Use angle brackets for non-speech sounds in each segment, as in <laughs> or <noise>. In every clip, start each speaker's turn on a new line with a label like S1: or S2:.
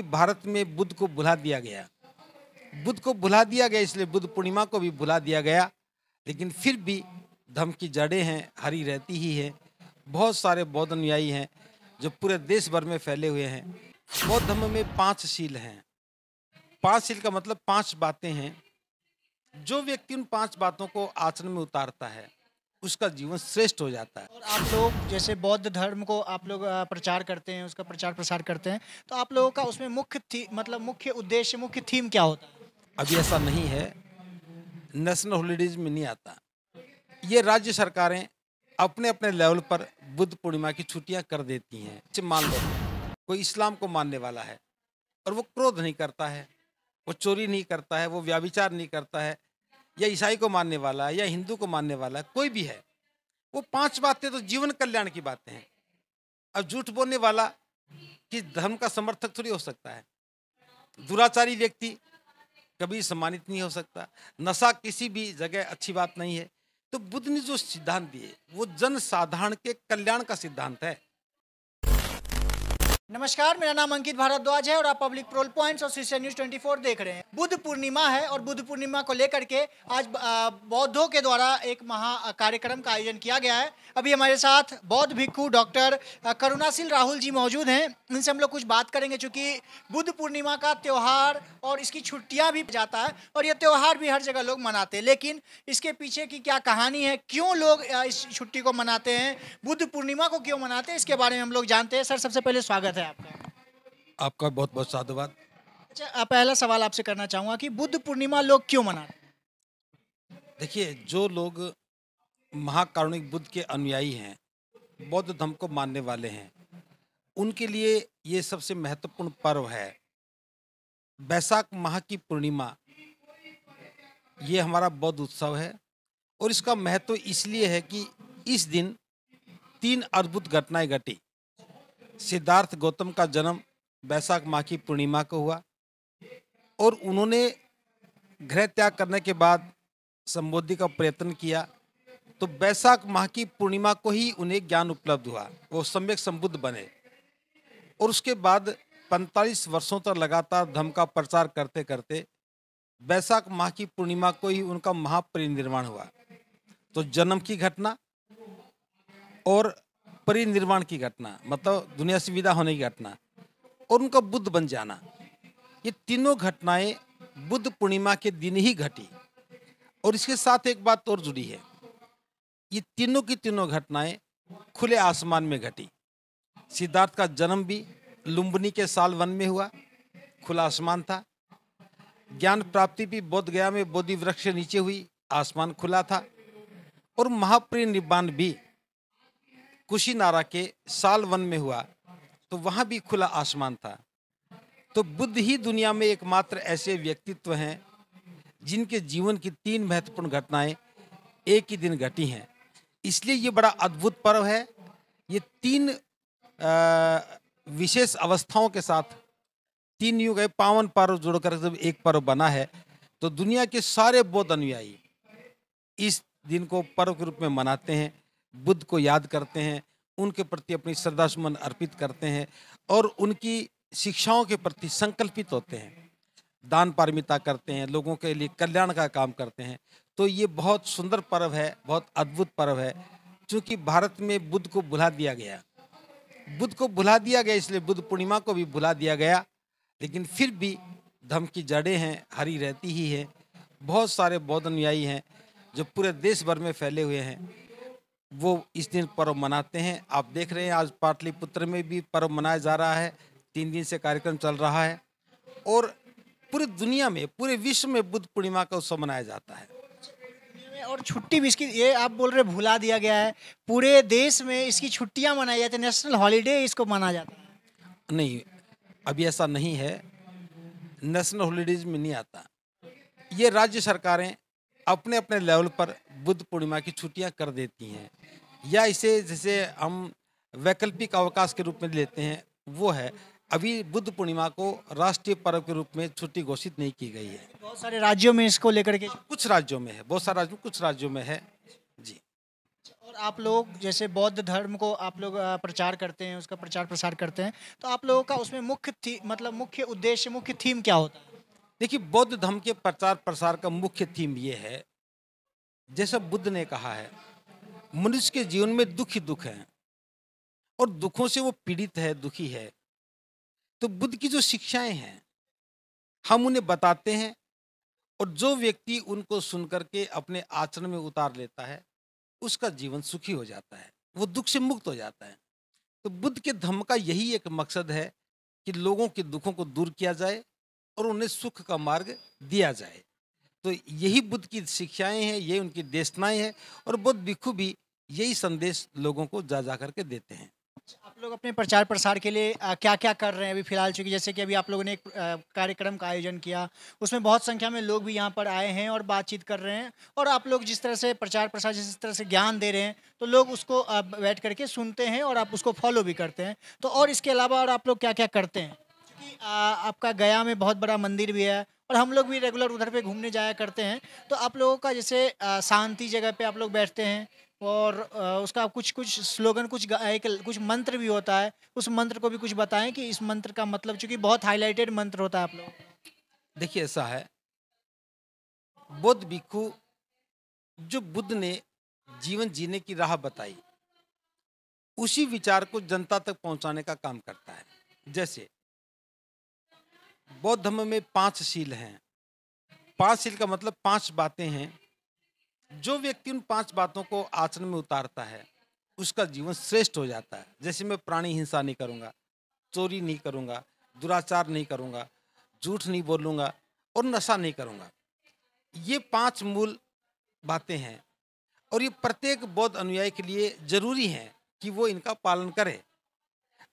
S1: भारत में बुद्ध को भुला दिया गया बुद्ध को भुला दिया गया इसलिए बुद्ध पूर्णिमा को भी भुला दिया गया लेकिन फिर भी धम की जड़ें हैं हरी रहती ही है बहुत सारे बौद्ध अनुयायी हैं जो पूरे देश भर में फैले हुए हैं बौद्ध धर्म में पांच शील हैं पांच शील का मतलब पांच बातें हैं जो व्यक्ति उन पांच बातों को आचरण में उतारता है उसका जीवन श्रेष्ठ हो जाता है और आप
S2: लोग जैसे बौद्ध धर्म को आप लोग प्रचार करते हैं उसका प्रचार प्रसार करते हैं तो आप लोगों का उसमें
S1: मुख्य मतलब मुख्य उद्देश्य मुख्य थीम क्या होता है अभी ऐसा नहीं है नेशनल हॉलीडेज में नहीं आता ये राज्य सरकारें अपने अपने लेवल पर बुद्ध पूर्णिमा की छुट्टियां कर देती हैं मान लो कोई इस्लाम को मानने वाला है और वो क्रोध नहीं करता है वो चोरी नहीं करता है वो व्याविचार नहीं करता है या ईसाई को मानने वाला या हिंदू को मानने वाला कोई भी है वो पांच बातें तो जीवन कल्याण की बातें हैं अब झूठ बोलने वाला कि धर्म का समर्थक थोड़ी हो सकता है दुराचारी व्यक्ति कभी सम्मानित नहीं हो सकता नशा किसी भी जगह अच्छी बात नहीं है तो बुद्ध ने जो सिद्धांत दिए वो जन साधारण के कल्याण का सिद्धांत है
S2: नमस्कार मेरा नाम अंकित भारद्वाज है और आप पब्लिक प्रोल पॉइंट्स और सीसीएन न्यूज 24 देख रहे हैं बुद्ध पूर्णिमा है और बुद्ध पूर्णिमा को लेकर के आज बौद्धों के द्वारा एक महा कार्यक्रम का आयोजन किया गया है अभी हमारे साथ बौद्ध भिक्खु डॉक्टर करुणाशील राहुल जी मौजूद हैं इनसे हम लोग कुछ बात करेंगे चूंकि बुद्ध पूर्णिमा का त्यौहार और इसकी छुट्टियाँ भी जाता है और यह त्यौहार भी हर जगह लोग मनाते हैं लेकिन इसके पीछे की क्या कहानी है क्यों लोग इस छुट्टी को मनाते हैं बुद्ध पूर्णिमा को क्यों मनाते हैं इसके बारे में हम लोग जानते हैं सर सबसे पहले स्वागत है है आपका
S1: आपका बहुत बहुत साधुवाद
S2: अच्छा पहला सवाल आपसे करना चाहूँगा कि बुद्ध पूर्णिमा लोग क्यों मनाते
S1: देखिए जो लोग महाकारुणिक बुद्ध के अनुयायी हैं बौद्ध धर्म को मानने वाले हैं उनके लिए ये सबसे महत्वपूर्ण पर्व है बैसाख माह की पूर्णिमा ये हमारा बौद्ध उत्सव है और इसका महत्व इसलिए है कि इस दिन तीन अद्भुत घटनाएं घटी सिद्धार्थ गौतम का जन्म बैसाख माह की पूर्णिमा को हुआ और उन्होंने गृह त्याग करने के बाद संबोधि का प्रयत्न किया तो बैसाख माह की पूर्णिमा को ही उन्हें ज्ञान उपलब्ध हुआ वो सम्यक संबुद्ध बने और उसके बाद 45 वर्षों तक लगातार धम का प्रचार करते करते बैसाख माह की पूर्णिमा को ही उनका महापरिनिर्वाण हुआ तो जन्म की घटना और परिनिर्वाण की घटना मतलब दुनिया से विदा होने की घटना और उनका बुद्ध बन जाना ये तीनों घटनाएं बुद्ध पूर्णिमा के दिन ही घटी और इसके साथ एक बात और जुड़ी है ये तीनों की तीनों घटनाएं खुले आसमान में घटी सिद्धार्थ का जन्म भी लुम्बनी के साल वन में हुआ खुला आसमान था ज्ञान प्राप्ति भी बोध गया में बोधि वृक्ष नीचे हुई आसमान खुला था और महाप्रिय निर्वाण भी कुशीनारा के साल वन में हुआ तो वहाँ भी खुला आसमान था तो बुद्ध ही दुनिया में एकमात्र ऐसे व्यक्तित्व हैं जिनके जीवन की तीन महत्वपूर्ण घटनाएं एक ही दिन घटी हैं इसलिए ये बड़ा अद्भुत पर्व है ये तीन विशेष अवस्थाओं के साथ तीन युग है पावन पर्व जोड़कर जब एक पर्व बना है तो दुनिया के सारे बौद्ध अनुयायी इस दिन को पर्व के रूप में मनाते हैं बुद्ध को याद करते हैं उनके प्रति अपनी श्रद्धा सुमन अर्पित करते हैं और उनकी शिक्षाओं के प्रति संकल्पित होते हैं दान पारमिता करते हैं लोगों के लिए कल्याण का काम करते हैं तो ये बहुत सुंदर पर्व है बहुत अद्भुत पर्व है क्योंकि भारत में बुद्ध को भुला दिया गया बुद्ध को भुला दिया गया इसलिए बुद्ध पूर्णिमा को भी भुला दिया गया लेकिन फिर भी धम की जड़ें हैं हरी रहती ही है बहुत सारे बौद्ध अनुयायी हैं जो पूरे देश भर में फैले हुए हैं वो इस दिन पर्व मनाते हैं आप देख रहे हैं आज पाटलिपुत्र में भी पर्व मनाया जा रहा है तीन दिन से कार्यक्रम चल रहा है और पूरी दुनिया में पूरे विश्व में बुद्ध पूर्णिमा का उत्सव मनाया जाता है और छुट्टी भी इसकी ये आप बोल रहे भुला दिया गया है पूरे देश में इसकी
S2: छुट्टियां मनाई जाती है नेशनल हॉलीडे इसको माना जाता
S1: है नहीं अभी ऐसा नहीं है नेशनल हॉलीडेज में नहीं आता ये राज्य सरकारें अपने अपने लेवल पर बुद्ध पूर्णिमा की छुट्टियां कर देती हैं या इसे जैसे हम वैकल्पिक अवकाश के रूप में लेते हैं वो है अभी बुद्ध पूर्णिमा को राष्ट्रीय पर्व के रूप में छुट्टी घोषित नहीं की गई है बहुत सारे राज्यों में इसको लेकर के कुछ राज्यों में है बहुत सारे राज्यों कुछ राज्यों में है जी
S2: और आप लोग जैसे बौद्ध धर्म को आप लोग प्रचार करते हैं उसका प्रचार प्रसार करते हैं तो आप लोगों का उसमें मुख्य थी मतलब मुख्य
S1: उद्देश्य मुख्य थीम क्या होता है देखिए बौद्ध धर्म के प्रचार प्रसार का मुख्य थीम ये है जैसा बुद्ध ने कहा है मनुष्य के जीवन में दुख ही दुख है और दुखों से वो पीड़ित है दुखी है तो बुद्ध की जो शिक्षाएं हैं हम उन्हें बताते हैं और जो व्यक्ति उनको सुन करके अपने आचरण में उतार लेता है उसका जीवन सुखी हो जाता है वो दुख से मुक्त हो जाता है तो बुद्ध के धर्म का यही एक मकसद है कि लोगों के दुखों को दूर किया जाए और उन्हें सुख का मार्ग दिया जाए तो यही बुद्ध की शिक्षाएं हैं ये उनकी देशनाएं हैं और बुद्ध भिक्षु भी यही संदेश लोगों को जा जा करके देते हैं
S2: आप लोग अपने प्रचार प्रसार के लिए आ, क्या क्या कर रहे हैं अभी फिलहाल चूंकि जैसे कि अभी आप लोगों ने एक कार्यक्रम का आयोजन किया उसमें बहुत संख्या में लोग भी यहाँ पर आए हैं और बातचीत कर रहे हैं और आप लोग जिस तरह से प्रचार प्रसार जिस तरह से ज्ञान दे रहे हैं तो लोग उसको बैठ करके सुनते हैं और आप उसको फॉलो भी करते हैं तो और इसके अलावा और आप लोग क्या क्या करते हैं आपका गया में बहुत बड़ा मंदिर भी है और हम लोग भी रेगुलर उधर पे घूमने जाया करते हैं तो आप लोगों का जैसे शांति जगह पे आप लोग बैठते हैं और उसका कुछ कुछ स्लोगन कुछ एक कुछ मंत्र भी होता है उस मंत्र को भी कुछ बताएं कि इस मंत्र का मतलब चूंकि बहुत हाईलाइटेड
S1: मंत्र होता है आप लोग देखिए ऐसा है बुद्ध भिक्खु जो बुद्ध ने जीवन जीने की राह बताई उसी विचार को जनता तक पहुंचाने का काम करता है जैसे बौद्ध धर्म में पांच शील हैं पांच शील का मतलब पांच बातें हैं जो व्यक्ति उन पांच बातों को आचरण में उतारता है उसका जीवन श्रेष्ठ हो जाता है जैसे मैं प्राणी हिंसा नहीं करूँगा चोरी नहीं करूँगा दुराचार नहीं करूँगा झूठ नहीं बोलूँगा और नशा नहीं करूँगा ये पांच मूल बातें हैं और ये प्रत्येक बौद्ध अनुयायी के लिए जरूरी है कि वो इनका पालन करे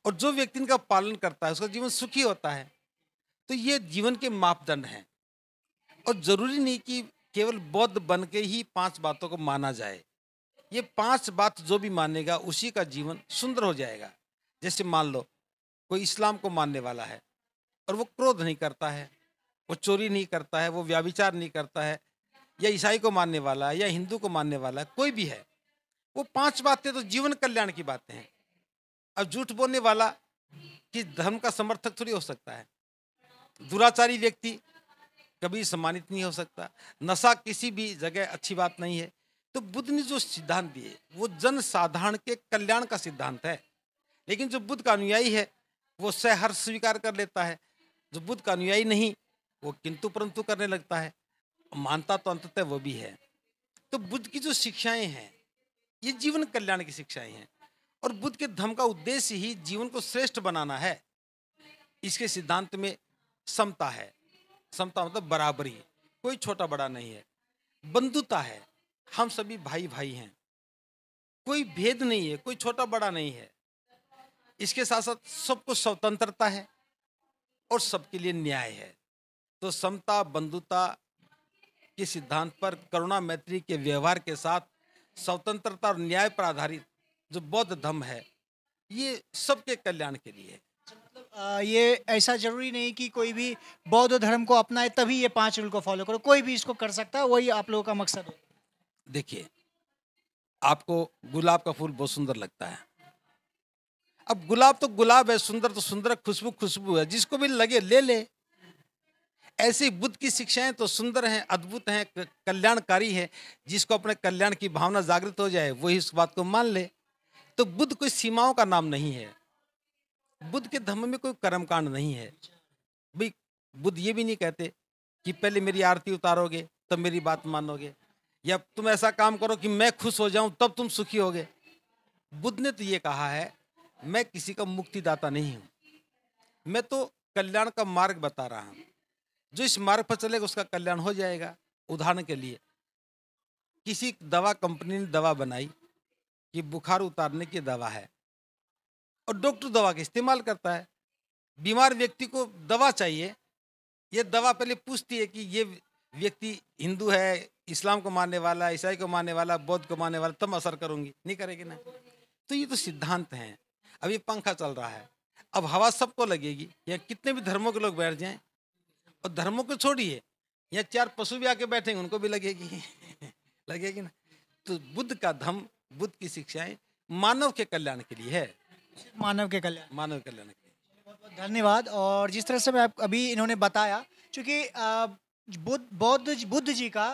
S1: और जो व्यक्ति इनका पालन करता है उसका जीवन सुखी होता है तो ये जीवन के मापदंड हैं और ज़रूरी नहीं कि केवल बौद्ध बन के ही पांच बातों को माना जाए ये पांच बात जो भी मानेगा उसी का जीवन सुंदर हो जाएगा जैसे मान लो कोई इस्लाम को मानने वाला है और वो क्रोध नहीं करता है वो चोरी नहीं करता है वो व्याभिचार नहीं करता है या ईसाई को मानने वाला है या हिंदू को मानने वाला है कोई भी है वो पांच बातें तो जीवन कल्याण की बातें हैं अब झूठ बोलने वाला किस धर्म का समर्थक थोड़ी हो सकता है दुराचारी व्यक्ति कभी सम्मानित नहीं हो सकता नशा किसी भी जगह अच्छी बात नहीं है तो बुद्ध ने जो सिद्धांत दिए वो जन साधारण के कल्याण का सिद्धांत है लेकिन जो बुद्ध का अनुयायी है वो सहर्ष स्वीकार कर लेता है जो बुद्ध का अनुयायी नहीं वो किंतु परंतु करने लगता है मानता तो अंततः वो भी है तो बुद्ध की जो शिक्षाएं हैं ये जीवन कल्याण की शिक्षाएं हैं और बुद्ध के धर्म का उद्देश्य ही जीवन को श्रेष्ठ बनाना है इसके सिद्धांत में समता है समता मतलब बराबरी कोई छोटा बड़ा नहीं है बंधुता है हम सभी भाई भाई हैं कोई भेद नहीं है कोई छोटा बड़ा नहीं है इसके साथ साथ सबको स्वतंत्रता है और सबके लिए न्याय है तो समता बंधुता के सिद्धांत पर करुणा मैत्री के व्यवहार के साथ स्वतंत्रता और न्याय पर आधारित जो बौद्ध धम्म है ये सबके कल्याण के लिए है ये ऐसा जरूरी नहीं कि
S2: कोई भी बौद्ध धर्म को अपनाए तभी ये पांच रूल को फॉलो करो कोई भी इसको कर सकता है वही आप लोगों का मकसद
S1: हो देखिए आपको गुलाब का फूल बहुत सुंदर लगता है अब गुलाब तो गुलाब है सुंदर तो सुंदर खुशबू खुशबू है जिसको भी लगे ले ले ऐसी बुद्ध की शिक्षाएं तो सुंदर हैं अद्भुत हैं कल्याणकारी है जिसको अपने कल्याण की भावना जागृत हो जाए वही उस बात को मान ले तो बुद्ध कोई सीमाओं का नाम नहीं है बुद्ध के धर्म में कोई कर्म कांड नहीं है भाई बुद्ध ये भी नहीं कहते कि पहले मेरी आरती उतारोगे तब मेरी बात मानोगे या तुम ऐसा काम करो कि मैं खुश हो जाऊं तब तुम सुखी होगे बुद्ध ने तो ये कहा है मैं किसी का मुक्तिदाता नहीं हूं मैं तो कल्याण का मार्ग बता रहा हूं जो इस मार्ग पर चलेगा उसका कल्याण हो जाएगा उदाहरण के लिए किसी दवा कंपनी ने दवा बनाई कि बुखार उतारने की दवा है और डॉक्टर दवा का इस्तेमाल करता है बीमार व्यक्ति को दवा चाहिए यह दवा पहले पूछती है कि ये व्यक्ति हिंदू है इस्लाम को मानने वाला ईसाई को मानने वाला बौद्ध को मानने वाला तब असर करूंगी नहीं करेगी ना तो ये तो सिद्धांत हैं अभी पंखा चल रहा है अब हवा सबको लगेगी या कितने भी धर्मों के लोग बैठ जाएं और धर्मों को छोड़िए या चार पशु भी आके बैठेंगे उनको भी लगेगी <laughs> लगेगी ना तो बुद्ध का धम बुद्ध की शिक्षाएं मानव के कल्याण के लिए है मानव के कल्याण मानव कल्याण के
S2: बहुत बहुत धन्यवाद और जिस तरह से मैं अभी इन्होंने बताया चूँकि बुद्ध बौद्ध बुद्ध जी का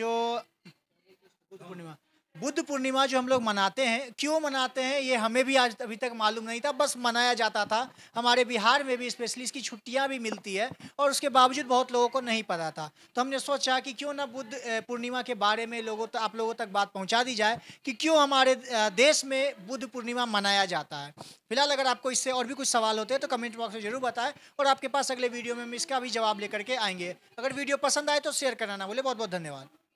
S2: जो बुद्ध पूर्णिमा बुद्ध पूर्णिमा जो हम लोग मनाते हैं क्यों मनाते हैं ये हमें भी आज अभी तक मालूम नहीं था बस मनाया जाता था हमारे बिहार में भी स्पेशली इसकी छुट्टियां भी मिलती है और उसके बावजूद बहुत लोगों को नहीं पता था तो हमने सोचा कि क्यों ना बुद्ध पूर्णिमा के बारे में लोगों तक आप लोगों तक बात पहुँचा दी जाए कि क्यों हमारे देश में बुद्ध पूर्णिमा मनाया जाता है फिलहाल अगर आपको इससे और भी कुछ सवाल होते हैं तो कमेंट बॉक्स में जरूर बताएं और आपके पास अगले वीडियो में हम इसका भी जवाब लेकर के आएंगे अगर वीडियो पसंद आए तो शेयर करना ना बोले बहुत बहुत धन्यवाद